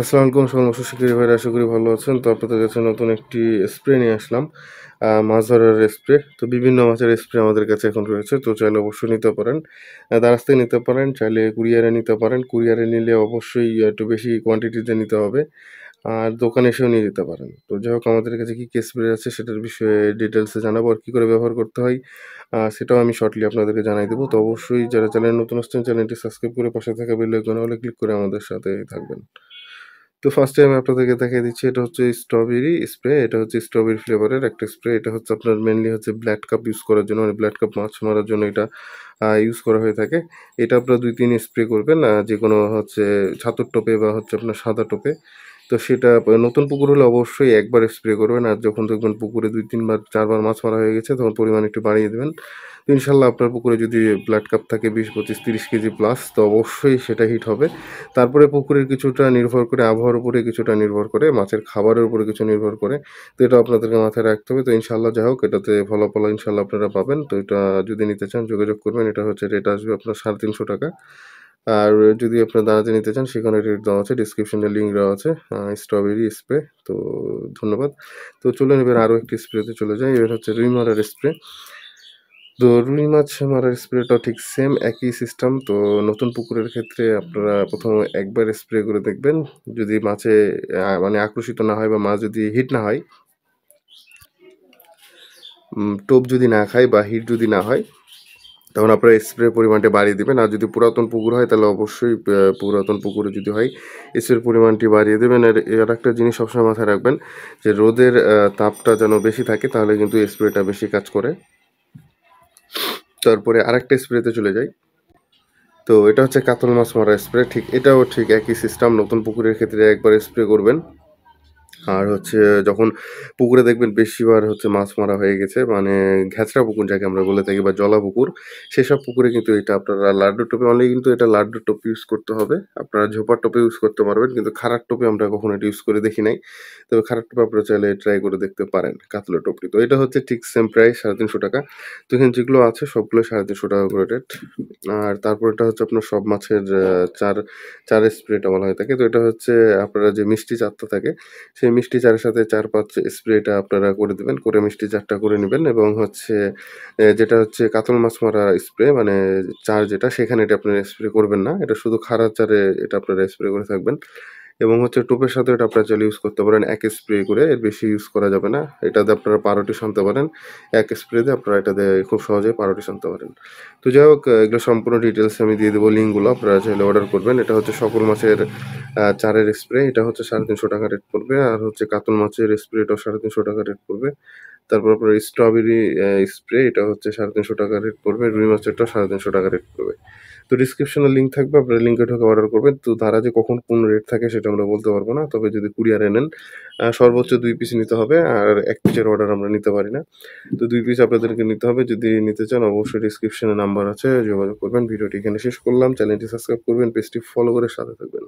আসসালামু আলাইকুম সকল মৎস্য শিকারী ভাইরা আশা করি ভালো আছেন তো আপনাদের কাছে নতুন একটি স্প্রে নিয়ে আসলাম মাছ ধরার স্প্রে তো বিভিন্ন মাছের স্প্রে আমাদের কাছে এখন রয়েছে তো চাইলে অবশ্যই নিতে পারেন দ্বারাস্তে নিতে পারেন চাইলে কুরিয়ারে নিতে পারেন কুরিয়ারে নিলে অবশ্যই একটু বেশি কোয়ান্টিটিতে নিতে হবে আর দোকানে এসেও নিয়ে যেতে পারেন তো যাই হোক আমাদের কাছে কী কী স্প্রে আছে সেটার বিষয়ে ডিটেলসে জানাবো আর কী করে ব্যবহার করতে হয় সেটাও আমি শর্টলি আপনাদেরকে জানাই দেবো তো অবশ্যই যারা চ্যানেল নতুন আসছেন চ্যানেলটি সাবস্ক্রাইব করে পাশে থাকা বেল হলে ক্লিক করে আমাদের সাথে থাকবেন তো ফার্স্টে আমি আপনাদেরকে দেখিয়ে দিচ্ছি এটা হচ্ছে স্ট্রবেরি স্প্রে এটা হচ্ছে স্ট্রবেরি ফ্লেভারের একটা স্প্রে এটা হচ্ছে আপনার মেনলি হচ্ছে ব্ল্যাড কাপ ইউজ করার জন্য মানে ব্ল্যাড কাপ মাছ মারার জন্য এটা ইউজ করা হয়ে থাকে এটা আপনারা দুই তিন স্প্রে করবেন যে কোনো হচ্ছে ছাতুর টোপে বা হচ্ছে আপনার সাদা টোপে তো সেটা নতুন পুকুর হলে অবশ্যই একবার স্প্রে করবেন আর যখন দেখবেন পুকুরে দুই তিনবার চারবার মাছ মারা হয়ে গেছে তখন পরিমাণ একটু বাড়িয়ে দেবেন তো ইনশাল্লাহ আপনার পুকুরে যদি ব্লাড কাপ থাকে বিশ পঁচিশ তিরিশ কেজি প্লাস তো অবশ্যই সেটা হিট হবে তারপরে পুকুরের কিছুটা নির্ভর করে আবহাওয়ার উপরে কিছুটা নির্ভর করে মাছের খাবারের উপরে কিছু নির্ভর করে তো এটা আপনাদেরকে মাথায় রাখতে হবে তো ইনশাল্লাহ যাই হোক এটাতে ফলাফল ইনশাল্লাহ আপনারা পাবেন তো এটা যদি নিতে চান যোগাযোগ করবেন এটা হচ্ছে রেট আসবে আপনার সাড়ে তিনশো টাকা আর যদি আপনারা দাঁড়াতে নিতে চান সেখানে রেট দেওয়া আছে ডিসক্রিপশনে লিঙ্ক দেওয়া আছে স্ট্রবেরি স্প্রে তো ধন্যবাদ তো চলে নেবেন আরও একটি স্প্রেতে চলে যায় এবার হচ্ছে রুই মারার স্প্রে তো রুই মাছ মারার স্প্রেটা ঠিক সেম একই সিস্টেম তো নতুন পুকুরের ক্ষেত্রে আপনারা প্রথমে একবার স্প্রে করে দেখবেন যদি মাছে মানে আকর্ষিত না হয় বা মাছ যদি হিট না হয় টোপ যদি না খায় বা হিট যদি না হয় তখন আপনারা স্প্রে পরিমাণটা বাড়িয়ে দেবেন আর যদি পুরাতন পুকুর হয় তাহলে অবশ্যই পুরাতন পুকুরে যদি হয় স্প্রের পরিমাণটি বাড়িয়ে দেবেন আর আর একটা জিনিস সবসময় মাথায় রাখবেন যে রোদের তাপটা যেন বেশি থাকে তাহলে কিন্তু স্প্রেটা বেশি কাজ করে তারপরে আরেকটা স্প্রেতে চলে যাই তো এটা হচ্ছে কাতল মাছ মারা স্প্রে ঠিক এটাও ঠিক একই সিস্টেম নতুন পুকুরের ক্ষেত্রে একবার স্প্রে করবেন আর হচ্ছে যখন পুকুরে দেখবেন বেশিবার হচ্ছে মাছ মারা হয়ে গেছে মানে ঘ্যাঁচড়া পুকুর যাকে আমরা বলে থাকি বা জলা পুকুর সেসব পুকুরে কিন্তু এটা আপনারা লাড্ডু টোপে অনেক কিন্তু এটা লাড্ডু টোপ ইউজ করতে হবে আপনারা ঝোপার টোপে ইউজ করতে পারবেন কিন্তু খারাপ টোপে আমরা কখনো এটা ইউজ করে দেখি নাই তবে খারাপ টোপে আপনারা চাইলে ট্রাই করে দেখতে পারেন কাতলো টোপটি তো এটা হচ্ছে ঠিক সেম প্রাইস সাড়ে তিনশো টাকা তো এখানে যেগুলো আছে সবগুলো সাড়ে তিনশো টাকা করে রেট আর তারপর এটা হচ্ছে আপনার সব মাছের চার চার স্প্রেটা বলা হয়ে থাকে তো এটা হচ্ছে আপনারা যে মিষ্টি চারটা থাকে সেই মিষ্টি চারের সাথে চার পাঁচ স্প্রেটা আপনারা করে দেবেন করে মিষ্টি চারটা করে নেবেন এবং হচ্ছে যেটা হচ্ছে কাতল মাছ মারা স্প্রে মানে চার যেটা সেখানে এটা আপনারা স্প্রে করবেন না এটা শুধু খারাপ চারে এটা আপনারা স্প্রে করে থাকবেন এবং হচ্ছে টোপের সাথে এটা আপনারা চাইলে ইউজ করতে পারেন এক স্প্রে করে এর বেশি ইউজ করা যাবে না এটাতে আপনারা পারোটি শানতে পারেন এক স্প্রেতে আপনারা এটাতে খুব সহজে পারোটি শানতে পারেন তো যাই হোক এগুলো সম্পূর্ণ ডিটেলস আমি দিয়ে দেবো লিঙ্কগুলো আপনারা চাইলে অর্ডার করবেন এটা হচ্ছে সকল মাছের চারের স্প্রে এটা হচ্ছে সাড়ে তিনশো টাকা রেট পড়বে আর হচ্ছে কাতল মাছের স্প্রেটাও সাড়ে তিনশো টাকা রেট পড়বে তারপর আপনার স্ট্রবেরি স্প্রে এটা হচ্ছে সাড়ে তিনশো টাকা রেট পড়বে রুই মাছেরটাও সাড়ে তিনশো টাকা রেট পড়বে তো ডিসক্রিপশনে লিঙ্ক থাকবে আপনারা লিঙ্কে ঢোকে অর্ডার করবেন তো তারা যে কখন কোন রেট থাকে সেটা আমরা বলতে পারবো না তবে যদি কুরিয়ারে নেন সর্বোচ্চ দুই পিস নিতে হবে আর এক পিসের অর্ডার আমরা নিতে পারি না তো দুই পিস আপনাদেরকে নিতে হবে যদি নিতে চান অবশ্যই ডিসক্রিপশনে নাম্বার আছে যোগাযোগ করবেন ভিডিওটি এখানে শেষ করলাম চ্যানেলটি সাবস্ক্রাইব করবেন পেজটি ফলো করে সাথে থাকবেন